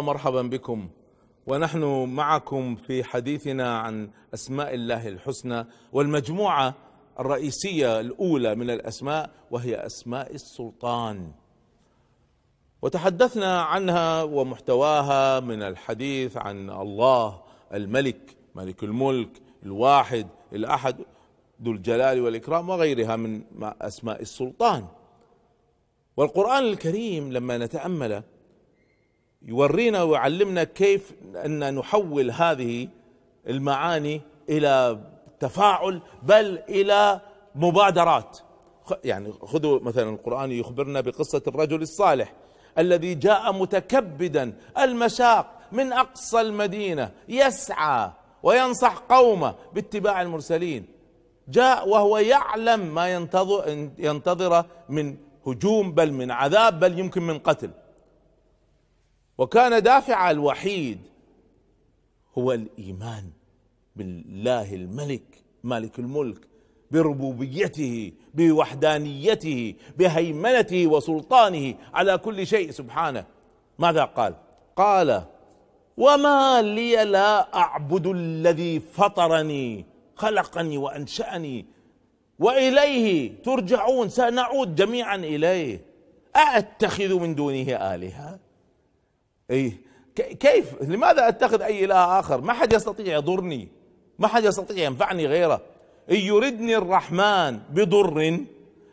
مرحبا بكم ونحن معكم في حديثنا عن اسماء الله الحسنى والمجموعه الرئيسيه الاولى من الاسماء وهي اسماء السلطان وتحدثنا عنها ومحتواها من الحديث عن الله الملك ملك الملك الواحد الاحد ذو الجلال والاكرام وغيرها من اسماء السلطان والقران الكريم لما نتامل يورينا ويعلمنا كيف ان نحول هذه المعاني الى تفاعل بل الى مبادرات يعني خذوا مثلا القران يخبرنا بقصه الرجل الصالح الذي جاء متكبدا المشاق من اقصى المدينه يسعى وينصح قومه باتباع المرسلين جاء وهو يعلم ما ينتظر ينتظره من هجوم بل من عذاب بل يمكن من قتل وكان دافع الوحيد هو الايمان بالله الملك مالك الملك بربوبيته بوحدانيته بهيمنته وسلطانه على كل شيء سبحانه ماذا قال قال وما لي لا اعبد الذي فطرني خلقني وانشاني واليه ترجعون سنعود جميعا اليه ااتخذ من دونه الهه اي كيف لماذا اتخذ اي اله اخر ما حد يستطيع يضرني ما حد يستطيع ينفعني غيره ان يردني الرحمن بضر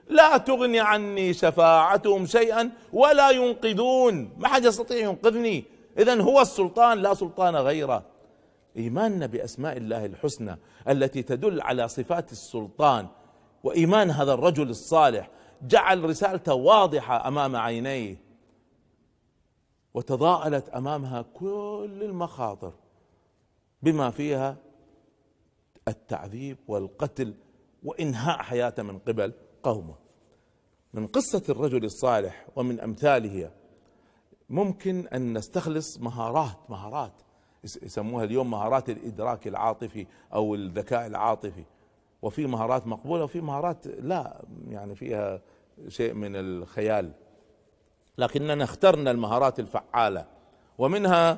لا تغني عني شفاعتهم شيئا ولا ينقذون ما حد يستطيع ينقذني اذا هو السلطان لا سلطان غيره ايماننا باسماء الله الحسنى التي تدل على صفات السلطان وايمان هذا الرجل الصالح جعل رسالته واضحه امام عينيه وتضاءلت امامها كل المخاطر بما فيها التعذيب والقتل وانهاء حياته من قبل قومه من قصه الرجل الصالح ومن امثاله ممكن ان نستخلص مهارات مهارات يسموها اليوم مهارات الادراك العاطفي او الذكاء العاطفي وفي مهارات مقبوله وفي مهارات لا يعني فيها شيء من الخيال لكننا اخترنا المهارات الفعاله ومنها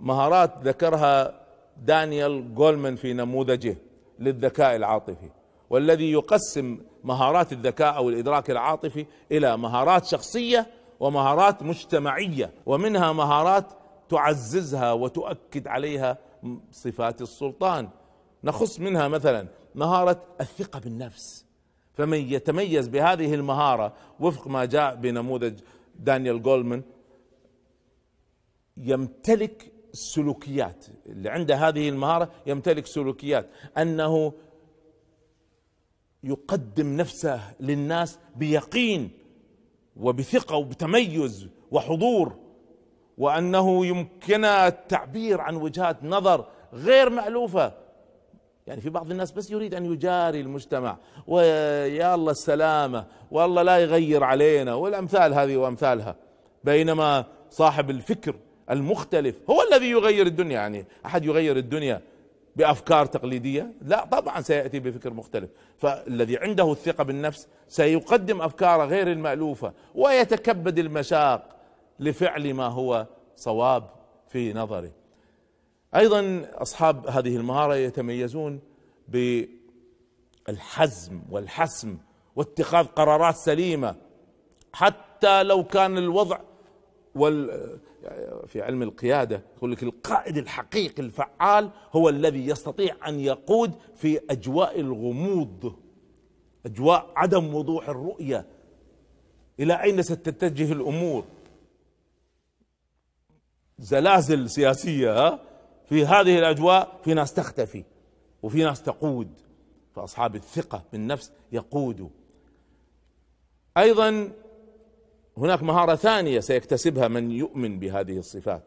مهارات ذكرها دانيال جولمان في نموذجه للذكاء العاطفي والذي يقسم مهارات الذكاء او الادراك العاطفي الى مهارات شخصيه ومهارات مجتمعيه ومنها مهارات تعززها وتؤكد عليها صفات السلطان نخص منها مثلا مهاره الثقه بالنفس فمن يتميز بهذه المهاره وفق ما جاء بنموذج دانيال جولمان يمتلك سلوكيات اللي عنده هذه المهارة يمتلك سلوكيات أنه يقدم نفسه للناس بيقين وبثقة وبتميز وحضور وأنه يمكن التعبير عن وجهات نظر غير مألوفة يعني في بعض الناس بس يريد ان يجاري المجتمع ويا الله السلامه والله لا يغير علينا والامثال هذه وامثالها بينما صاحب الفكر المختلف هو الذي يغير الدنيا يعني احد يغير الدنيا بافكار تقليديه لا طبعا سياتي بفكر مختلف فالذي عنده الثقه بالنفس سيقدم افكاره غير المالوفه ويتكبد المشاق لفعل ما هو صواب في نظره ايضا اصحاب هذه المهاره يتميزون بالحزم والحسم واتخاذ قرارات سليمه حتى لو كان الوضع وال في علم القياده يقول لك القائد الحقيقي الفعال هو الذي يستطيع ان يقود في اجواء الغموض اجواء عدم وضوح الرؤيه الى اين ستتجه الامور زلازل سياسيه ها في هذه الأجواء في ناس تختفي وفي ناس تقود فأصحاب الثقة بالنفس يقودوا أيضا هناك مهارة ثانية سيكتسبها من يؤمن بهذه الصفات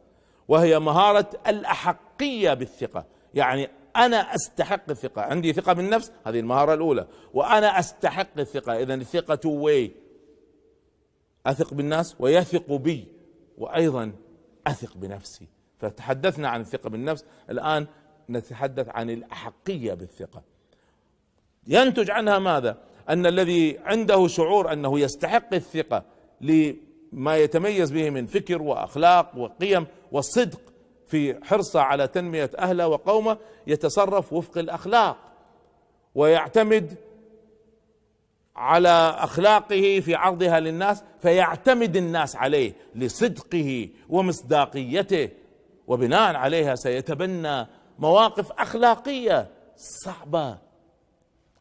وهي مهارة الأحقية بالثقة يعني أنا أستحق الثقة عندي ثقة بالنفس هذه المهارة الأولى وأنا أستحق الثقة إذا الثقة وي أثق بالناس ويثق بي وأيضا أثق بنفسي فتحدثنا عن الثقة بالنفس الآن نتحدث عن الأحقية بالثقة ينتج عنها ماذا أن الذي عنده شعور أنه يستحق الثقة لما يتميز به من فكر وأخلاق وقيم والصدق في حرصه على تنمية أهله وقومه يتصرف وفق الأخلاق ويعتمد على اخلاقه في عرضها للناس فيعتمد الناس عليه لصدقه ومصداقيته وبناء عليها سيتبنى مواقف اخلاقيه صعبه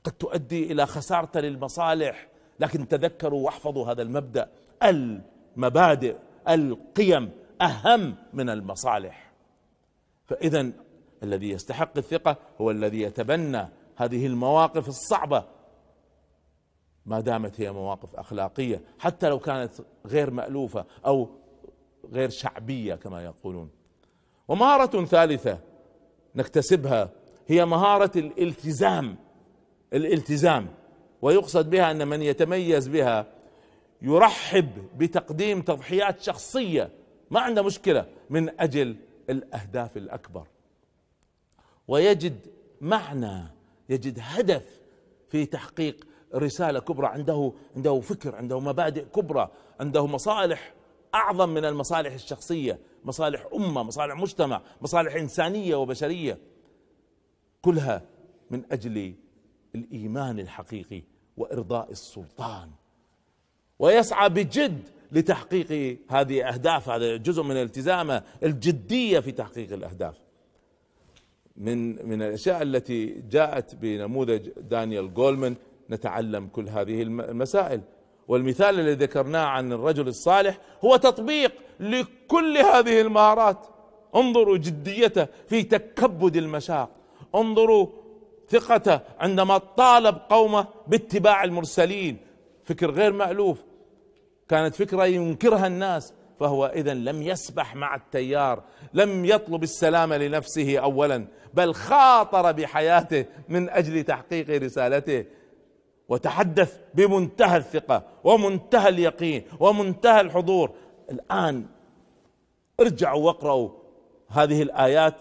قد تؤدي الى خساره للمصالح لكن تذكروا واحفظوا هذا المبدا المبادئ القيم اهم من المصالح فاذا الذي يستحق الثقه هو الذي يتبنى هذه المواقف الصعبه ما دامت هي مواقف اخلاقيه حتى لو كانت غير مالوفه او غير شعبيه كما يقولون ومهارة ثالثة نكتسبها هي مهارة الالتزام الالتزام ويقصد بها ان من يتميز بها يرحب بتقديم تضحيات شخصية ما عنده مشكلة من اجل الاهداف الاكبر ويجد معنى يجد هدف في تحقيق رسالة كبرى عنده عنده فكر عنده مبادئ كبرى عنده مصالح اعظم من المصالح الشخصيه مصالح امه مصالح مجتمع مصالح انسانيه وبشريه كلها من اجل الايمان الحقيقي وارضاء السلطان ويسعى بجد لتحقيق هذه اهداف هذا جزء من التزامه الجديه في تحقيق الاهداف من من الاشياء التي جاءت بنموذج دانيال جولمان نتعلم كل هذه المسائل والمثال الذي ذكرناه عن الرجل الصالح هو تطبيق لكل هذه المهارات انظروا جديته في تكبد المشاق انظروا ثقته عندما طالب قومه باتباع المرسلين فكر غير مألوف كانت فكرة ينكرها الناس فهو إذا لم يسبح مع التيار لم يطلب السلام لنفسه أولا بل خاطر بحياته من أجل تحقيق رسالته وتحدث بمنتهى الثقه ومنتهى اليقين ومنتهى الحضور الان ارجعوا واقرأوا هذه الآيات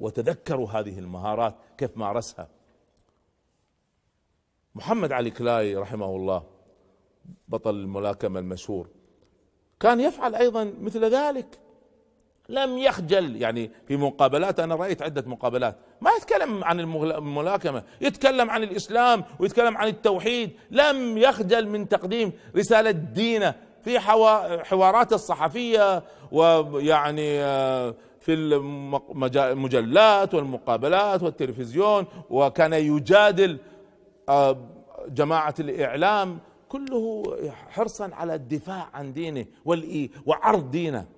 وتذكروا هذه المهارات كيف مارسها محمد علي كلاي رحمه الله بطل الملاكمة المشهور كان يفعل أيضا مثل ذلك لم يخجل يعني في مقابلات انا رايت عده مقابلات ما يتكلم عن الملاكمه يتكلم عن الاسلام ويتكلم عن التوحيد لم يخجل من تقديم رساله دينه في حوارات الصحفيه ويعني آه، في المجلات والمقابلات والتلفزيون وكان يجادل آه، جماعه الاعلام كله حرصا على الدفاع عن دينه وعرض دينه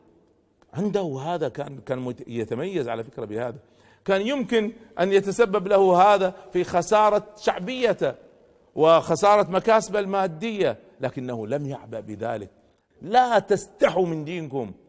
عنده هذا كان كان يتميز على فكره بهذا كان يمكن ان يتسبب له هذا في خساره شعبيته وخساره مكاسبه الماديه لكنه لم يعبأ بذلك لا تستحوا من دينكم